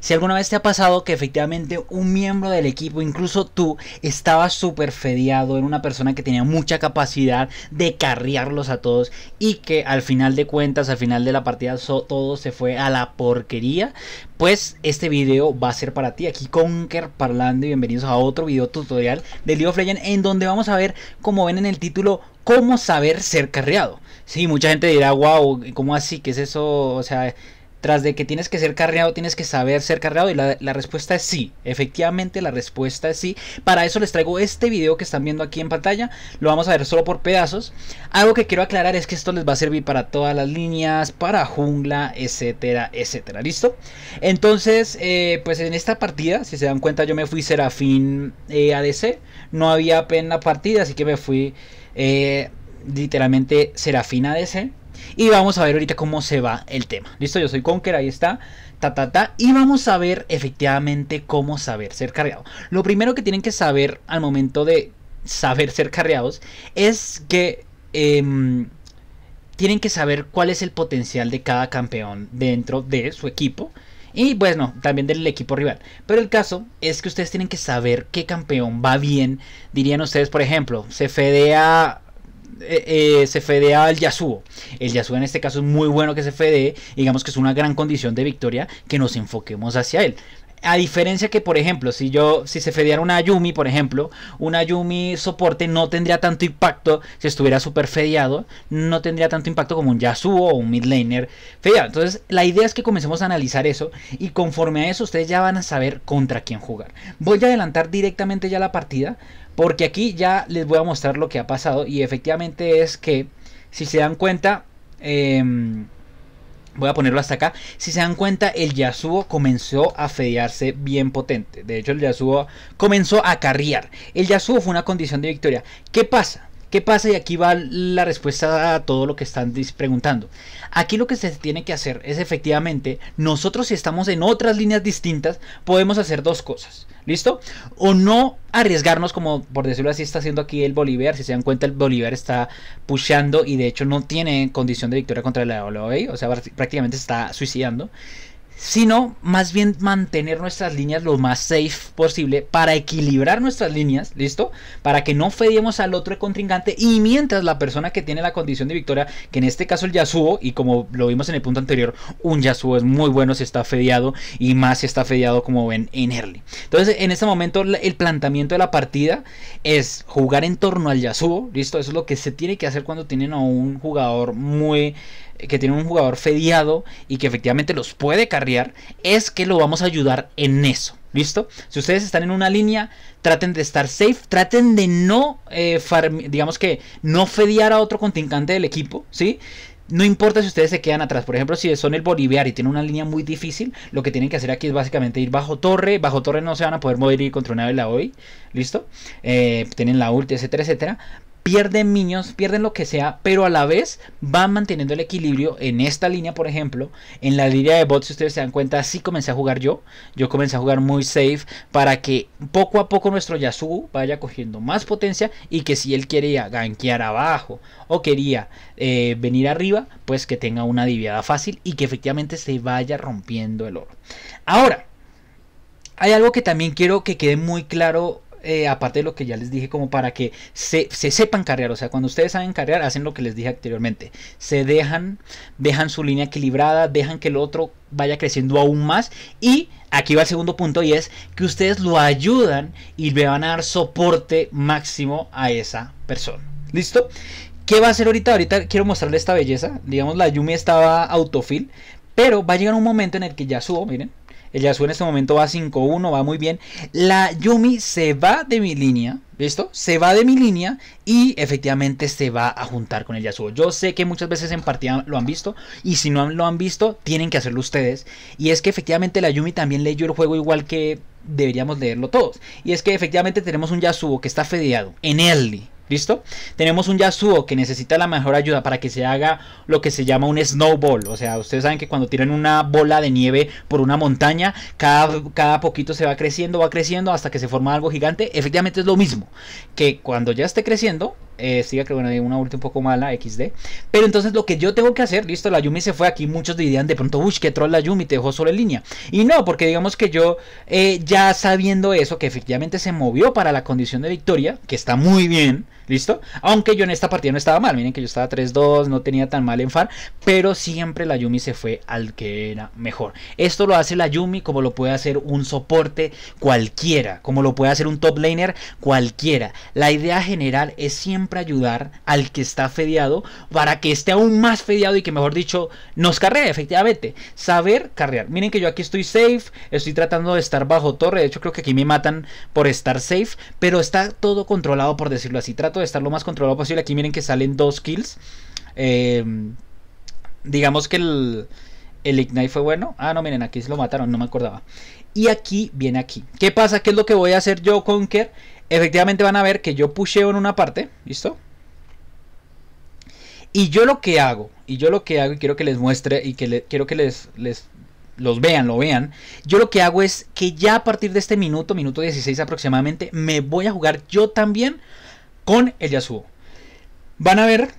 Si alguna vez te ha pasado que efectivamente un miembro del equipo, incluso tú, estaba súper fediado, era una persona que tenía mucha capacidad de carriarlos a todos y que al final de cuentas, al final de la partida, todo se fue a la porquería, pues este video va a ser para ti. Aquí Conker parlando y bienvenidos a otro video tutorial de League of Legends en donde vamos a ver, como ven en el título, cómo saber ser carriado. Sí, mucha gente dirá, wow, ¿cómo así? ¿Qué es eso? O sea tras de que tienes que ser carreado, tienes que saber ser carreado. Y la, respuesta es sí. Efectivamente, la respuesta es sí. Para eso les traigo este video que están viendo aquí en pantalla. Lo vamos a ver solo por pedazos. Algo que quiero aclarar es que esto les va a servir para todas las líneas, para jungla, etcétera, etcétera. ¿Listo? Entonces, eh, pues en esta partida, si se dan cuenta, yo me fui Serafín eh, ADC. No había apenas partida, así que me fui eh, literalmente Serafín ADC. Y vamos a ver ahorita cómo se va el tema. Listo, yo soy Conker, ahí está. Ta, ta, ta. Y vamos a ver efectivamente cómo saber ser cargado. Lo primero que tienen que saber al momento de saber ser cargados es que em, tienen que saber cuál es el potencial de cada campeón dentro de su equipo. Y bueno, también del equipo rival. Pero el caso es que ustedes tienen que saber qué campeón va bien. Dirían ustedes, por ejemplo, se fedea eh, eh, se fedea al Yasuo. El Yasuo en este caso es muy bueno que se fedee. Digamos que es una gran condición de victoria que nos enfoquemos hacia él. A diferencia que, por ejemplo, si yo, si se fedeara una Yumi, por ejemplo, una Yumi soporte no tendría tanto impacto si estuviera super fedeado, no tendría tanto impacto como un Yasuo o un mid laner fedeado. Entonces, la idea es que comencemos a analizar eso y conforme a eso ustedes ya van a saber contra quién jugar. Voy a adelantar directamente ya la partida porque aquí ya les voy a mostrar lo que ha pasado y efectivamente es que, si se dan cuenta, eh, Voy a ponerlo hasta acá. Si se dan cuenta, el Yasuo comenzó a fedearse bien potente. De hecho, el Yasuo comenzó a carriar. El Yasuo fue una condición de victoria. ¿Qué pasa? ¿Qué pasa? Y aquí va la respuesta a todo lo que están preguntando. Aquí lo que se tiene que hacer es efectivamente, nosotros si estamos en otras líneas distintas, podemos hacer dos cosas. ¿Listo? O no arriesgarnos, como por decirlo así, está haciendo aquí el Bolívar. Si se dan cuenta, el Bolívar está pushando y de hecho no tiene condición de victoria contra el LOE. O sea, prácticamente está suicidando sino más bien mantener nuestras líneas lo más safe posible para equilibrar nuestras líneas, ¿listo? Para que no fediemos al otro contringante y mientras la persona que tiene la condición de victoria, que en este caso el Yasuo, y como lo vimos en el punto anterior, un Yasuo es muy bueno si está fediado y más si está fediado como ven en early. Entonces, en este momento el planteamiento de la partida es jugar en torno al Yasuo, ¿listo? Eso es lo que se tiene que hacer cuando tienen a un jugador muy que tiene un jugador fediado y que efectivamente los puede cargar es que lo vamos a ayudar en eso. ¿Listo? Si ustedes están en una línea, traten de estar safe, traten de no, eh, digamos que, no fedear a otro contingente del equipo, ¿sí? No importa si ustedes se quedan atrás. Por ejemplo, si son el Boliviar y tienen una línea muy difícil, lo que tienen que hacer aquí es básicamente ir bajo torre. Bajo torre no se van a poder mover y ir contra una hoy. ¿Listo? Eh, tienen la ulti, etcétera, etcétera pierden minions, pierden lo que sea, pero a la vez van manteniendo el equilibrio en esta línea, por ejemplo, en la línea de bots, si ustedes se dan cuenta, así comencé a jugar yo, yo comencé a jugar muy safe para que poco a poco nuestro Yasuo vaya cogiendo más potencia y que si él quería ganquear abajo o quería eh, venir arriba, pues que tenga una diviada fácil y que efectivamente se vaya rompiendo el oro. Ahora, hay algo que también quiero que quede muy claro eh, aparte de lo que ya les dije, como para que se, sepan carrear. O sea, cuando ustedes saben carrear, hacen lo que les dije anteriormente. Se dejan, dejan su línea equilibrada, dejan que el otro vaya creciendo aún más. Y aquí va el segundo punto y es que ustedes lo ayudan y le van a dar soporte máximo a esa persona. ¿Listo? ¿Qué va a hacer ahorita? Ahorita quiero mostrarle esta belleza. Digamos, la Yumi estaba autofil. Pero va a llegar un momento en el que ya subo, miren. El Yasuo en este momento va 5-1, va muy bien. La Yumi se va de mi línea, ¿listo? Se va de mi línea y efectivamente se va a juntar con el Yasuo. Yo sé que muchas veces en partida lo han visto y si no lo han visto, tienen que hacerlo ustedes. Y es que efectivamente la Yumi también leyó el juego igual que deberíamos leerlo todos. Y es que efectivamente tenemos un Yasuo que está fedeado en early ¿Listo? Tenemos un Yasuo que necesita la mejor ayuda para que se haga lo que se llama un snowball. O sea, ustedes saben que cuando tiran una bola de nieve por una montaña, cada, cada poquito se va creciendo, va creciendo hasta que se forma algo gigante. Efectivamente es lo mismo. Que cuando ya esté creciendo, eh, siga que bueno, hay una última un poco mala, XD. Pero entonces lo que yo tengo que hacer, listo, la Yumi se fue aquí. Muchos dirían de pronto, uy, que troll la Yumi, te dejó solo en línea. Y no, porque digamos que yo, eh, ya sabiendo eso, que efectivamente se movió para la condición de victoria, que está muy bien. ¿Listo? Aunque yo en esta partida no estaba mal. Miren que yo estaba 3-2, no tenía tan mal en Far Pero siempre la Yumi se fue al que era mejor. Esto lo hace la Yumi como lo puede hacer un soporte cualquiera. Como lo puede hacer un top laner cualquiera. La idea general es siempre ayudar al que está fedeado. Para que esté aún más fedeado y que mejor dicho nos carree efectivamente. Saber carrear. Miren que yo aquí estoy safe. Estoy tratando de estar bajo torre. De hecho creo que aquí me matan por estar safe. Pero está todo controlado por decirlo así. Trato estar lo más controlado posible. Aquí miren que salen dos kills. Eh, digamos que el, el Ignite fue bueno. Ah, no, miren, aquí se lo mataron, no me acordaba. Y aquí viene aquí. ¿Qué pasa? ¿Qué es lo que voy a hacer yo con Kerr? Efectivamente van a ver que yo pusheo en una parte. ¿Listo? Y yo lo que hago, y yo lo que hago, y quiero que les muestre, y que quiero que les, les los vean, lo vean. Yo lo que hago es que ya a partir de este minuto, minuto 16 aproximadamente, me voy a jugar yo también con el Yasuo. Van a ver,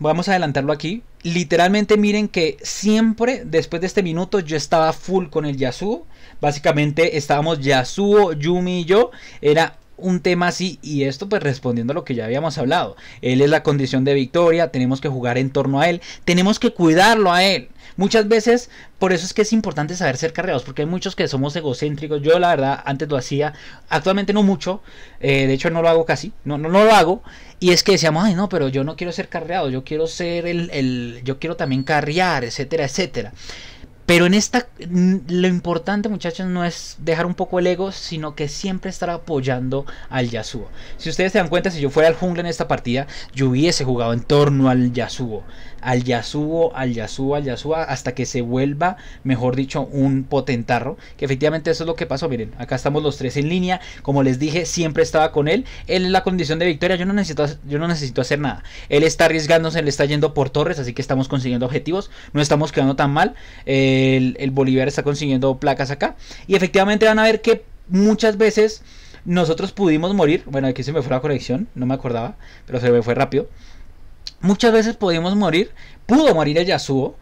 vamos a adelantarlo aquí. Literalmente miren que siempre después de este minuto yo estaba full con el Yasuo. Básicamente estábamos Yasuo, Yumi y yo. Era un tema así y esto pues respondiendo a lo que ya habíamos hablado. Él es la condición de victoria, tenemos que jugar en torno a él, tenemos que cuidarlo a él. Muchas veces, por eso es que es importante saber ser carreados, porque hay muchos que somos egocéntricos. Yo, la verdad, antes lo hacía, actualmente no mucho, eh, de hecho no lo hago casi, no, no, no, lo hago. Y es que decíamos, ay, no, pero yo no quiero ser carreado, yo quiero ser el, el yo quiero también carrear, etcétera, etcétera. Pero en esta, lo importante muchachos no es dejar un poco el ego, sino que siempre estar apoyando al Yasuo. Si ustedes se dan cuenta, si yo fuera al jungla en esta partida, yo hubiese jugado en torno al Yasuo al Yasuo, al Yasuo, al Yasuo, hasta que se vuelva, mejor dicho, un potentarro. Que efectivamente eso es lo que pasó. Miren, acá estamos los tres en línea. Como les dije, siempre estaba con él. Él es la condición de victoria. Yo no necesito, yo no necesito hacer nada. Él está arriesgándose, él está yendo por torres, así que estamos consiguiendo objetivos. No estamos quedando tan mal. El, el Bolívar está consiguiendo placas acá. Y efectivamente van a ver que muchas veces nosotros pudimos morir. Bueno, aquí se me fue la conexión, no me acordaba, pero se me fue rápido muchas veces podíamos morir, pudo morir el Yasuo,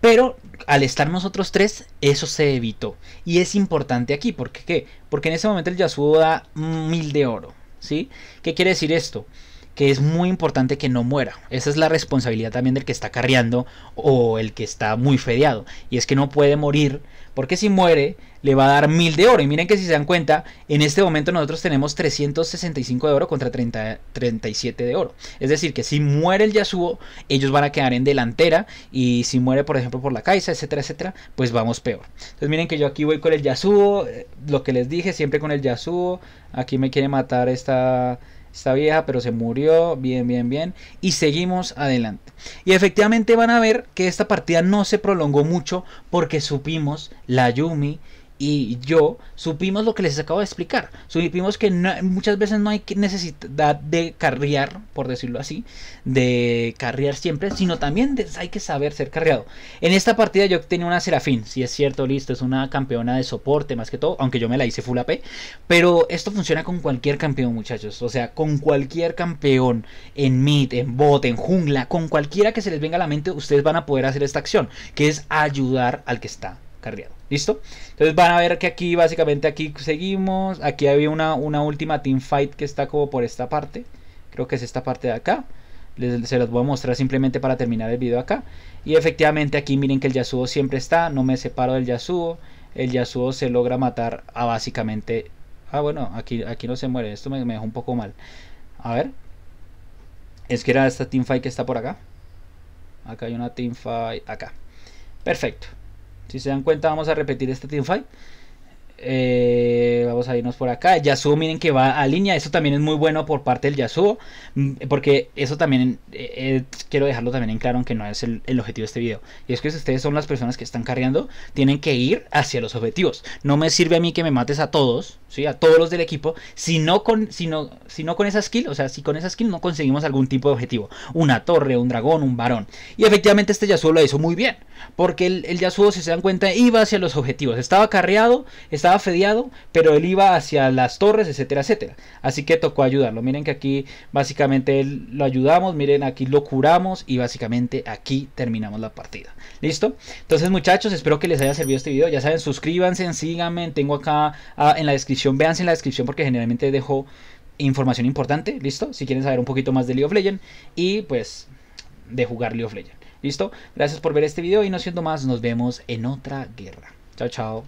pero al estar nosotros tres, eso se evitó. Y es importante aquí, porque ¿qué? Porque en ese momento el Yasuo da mil de oro, ¿sí? ¿Qué quiere decir esto? que es muy importante que no muera. Esa es la responsabilidad también del que está carreando o el que está muy fedeado. Y es que no puede morir, porque si muere le va a dar mil de oro. Y miren que si se dan cuenta, en este momento nosotros tenemos 365 de oro contra 37 de oro. Es decir, que si muere el Yasuo, ellos van a quedar en delantera. Y si muere, por ejemplo, por la Kaisa, etcétera, etcétera, pues vamos peor. Entonces miren que yo aquí voy con el Yasuo, eh, lo que les dije, siempre con el Yasuo. Aquí me quiere matar esta está vieja, pero se murió, bien, bien, bien, y seguimos adelante. Y efectivamente van a ver que esta partida no se prolongó mucho porque supimos la Yumi y yo supimos lo que les acabo de explicar. Supimos que muchas veces no hay necesidad de carriar, por decirlo así, de carriar siempre, sino también hay que saber ser carriado. En esta partida yo tenía una Serafín, si es cierto, listo, es una campeona de soporte más que todo, aunque yo me la hice full AP, pero esto funciona con cualquier campeón, muchachos, o sea, con cualquier campeón en mid, en bot, en jungla, con cualquiera que se les venga a la mente, ustedes van a poder hacer esta acción, que es ayudar al que está carriado. ¿Listo? Entonces van a ver que aquí, básicamente, aquí seguimos. Aquí había una, una última team fight que está como por esta parte. Creo que es esta parte de acá. Les, se los voy a mostrar simplemente para terminar el video acá. Y efectivamente aquí miren que el Yasuo siempre está. No me separo del Yasuo. El Yasuo se logra matar a básicamente... Ah, bueno, aquí, aquí no se muere. Esto me, me dejó un poco mal. A ver. Es que era esta team fight que está por acá. Acá hay una team fight, Acá. Perfecto. Si se dan cuenta, vamos a repetir este teamfight. Eh, vamos a irnos por acá. Yasuo, miren que va a línea. Eso también es muy bueno por parte del Yasuo. Mm, porque eso también eh, eh, quiero dejarlo también en claro, que no es el, objetivo de este video. Y es que si ustedes son las personas que están carreando, tienen que ir hacia los objetivos. No me sirve a mí que me mates a todos, ¿sí? a todos los del equipo, si no con, con esa skill. O sea, si con esa skill no conseguimos algún tipo de objetivo. Una torre, un dragón, un varón. Y efectivamente este Yasuo lo hizo muy bien. Porque el, el Yasuo, si se dan cuenta, iba hacia los objetivos. Estaba carreado, estaba fedeado, pero él iba hacia las torres, etcétera, etcétera. Así que tocó ayudarlo. Miren que aquí básicamente él lo ayudamos, miren aquí lo curamos y básicamente aquí terminamos la partida. ¿Listo? Entonces muchachos, espero que les haya servido este video. Ya saben, suscríbanse, síganme, tengo acá ah, en la descripción, véanse en la descripción porque generalmente dejo información importante, ¿listo? Si quieren saber un poquito más de League of Legends y pues de jugar League of Legends. ¿Listo? Gracias por ver este video y no siendo más, nos vemos en otra guerra. Chao, chao.